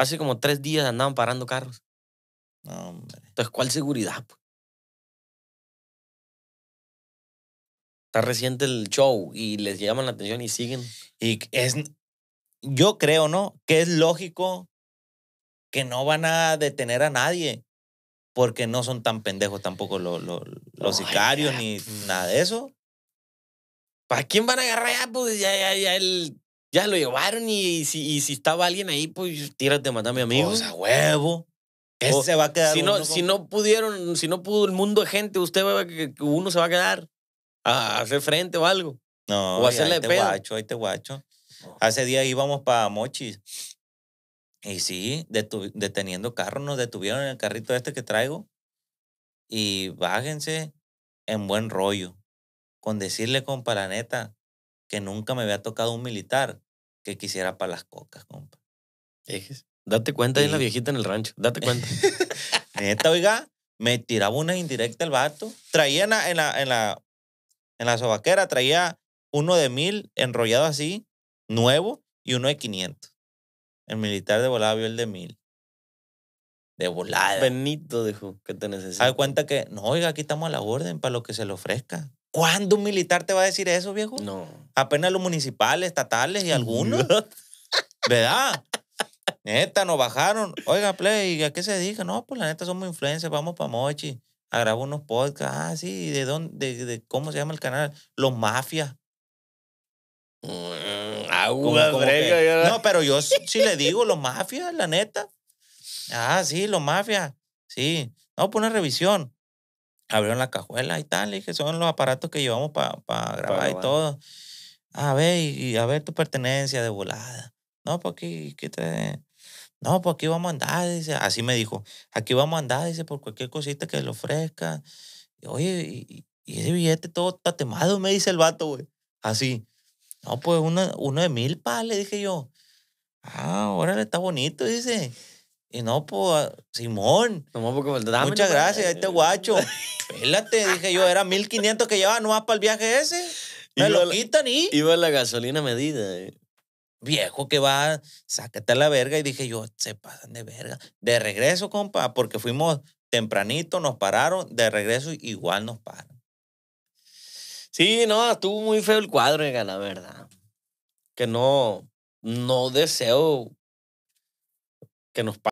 Hace como tres días andaban parando carros. Entonces, ¿cuál seguridad? Pues? Está reciente el show y les llaman la atención y siguen. Y es, yo creo, ¿no? Que es lógico que no van a detener a nadie porque no son tan pendejos tampoco los, los, sicarios ni nada de eso. ¿Para quién van a agarrar Pues ya, ya, ya el ya lo llevaron y, si, y estaba alguien ahí, pues tírate a a mi amigo. Pues, o sea, huevo. Ese se va a quedar. Si no, si no pudieron, si no pudo el mundo de gente, usted va, uno se va a quedar a hacer frente o algo. No, ahí te guacho, ahí te guacho. Hace días íbamos para Mochis. Y sí, deteniendo carro nos detuvieron en el carrito este que traigo. Y bájense en buen rollo. Con decirle, compa, la neta, que nunca me había tocado un militar quisiera para las cocas, compa. Date cuenta, es la viejita en el rancho. Date cuenta. esta oiga, me tiraba una indirecta el vato. Traía en la, en la, en la, sobaquera, traía uno de mil enrollado así, nuevo, y uno de 500. El militar de volada vio el de mil. De volada. Benito dijo que te necesita. cuenta que, no, oiga, aquí estamos a la orden para lo que se le ofrezca. ¿Cuándo un militar te va a decir eso, viejo? No. Apenas los municipales, estatales y algunos. ¿Verdad? Neta, nos bajaron. Oiga, Play, ¿y a qué se dedica? No, pues la neta somos influencers, vamos para Mochi. A unos podcasts. Ah, sí, ¿de dónde? De, cómo se llama el canal? Los Mafias. Mm, no, pero yo sí le digo, los Mafias, la neta. Ah, sí, los Mafias. Sí. No, pues una revisión abrieron la cajuela y tal, le dije son los aparatos que llevamos para grabar y todo. A ver, y, a ver tu pertenencia de volada. No, pues aquí, te... No, pues aquí vamos a andar, dice. Así me dijo. Aquí vamos a andar, dice, por cualquier cosita que le ofrezca. Y, Oye, y, ese billete todo tatemado, me dice el vato, güey. Así. No, pues uno, uno de mil, pa, le dije yo. Ah, órale, está bonito, dice. Y no, pues, Simón. No, porque, Muchas gracias, este este guacho. Eh. Pélate, dije yo, era 1500 que llevaba nomás para el viaje ese. Me lo quitan y. Iba la gasolina medida. Eh. Viejo que va, sácate a la verga. Y dije yo, se pasan de verga. De regreso, compa, porque fuimos tempranito, nos pararon, de regreso igual nos paran. Sí, no, estuvo muy feo el cuadro, la verdad. Que no, no deseo que nos